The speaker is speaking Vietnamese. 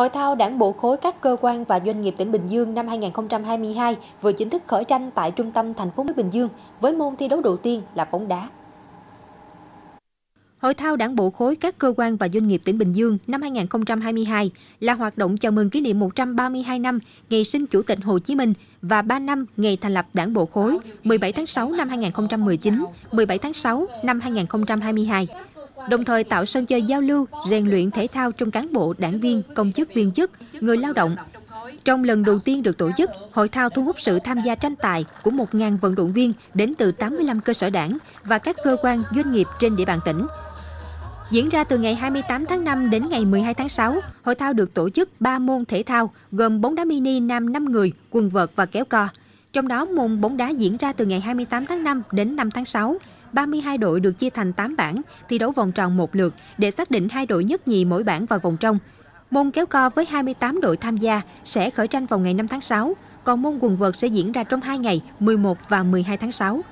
Hội thao đảng bộ khối các cơ quan và doanh nghiệp tỉnh Bình Dương năm 2022 vừa chính thức khởi tranh tại trung tâm thành phố Bình Dương với môn thi đấu đầu tiên là bóng đá. Hội thao đảng bộ khối các cơ quan và doanh nghiệp tỉnh Bình Dương năm 2022 là hoạt động chào mừng kỷ niệm 132 năm ngày sinh Chủ tịch Hồ Chí Minh và 3 năm ngày thành lập đảng bộ khối 17 tháng 6 năm 2019, 17 tháng 6 năm 2022 đồng thời tạo sân chơi giao lưu, rèn luyện thể thao trong cán bộ, đảng viên, công chức viên chức, người lao động. Trong lần đầu tiên được tổ chức, hội thao thu hút sự tham gia tranh tài của 1.000 vận động viên đến từ 85 cơ sở đảng và các cơ quan doanh nghiệp trên địa bàn tỉnh. Diễn ra từ ngày 28 tháng 5 đến ngày 12 tháng 6, hội thao được tổ chức 3 môn thể thao gồm bóng đá mini nam 5 người, quần vợt và kéo co. Trong đó, môn bóng đá diễn ra từ ngày 28 tháng 5 đến 5 tháng 6, 32 đội được chia thành 8 bảng, thi đấu vòng tròn một lượt để xác định hai đội nhất nhì mỗi bảng vào vòng trong. Môn kéo co với 28 đội tham gia sẽ khởi tranh vào ngày 5 tháng 6, còn môn quần vợt sẽ diễn ra trong 2 ngày 11 và 12 tháng 6.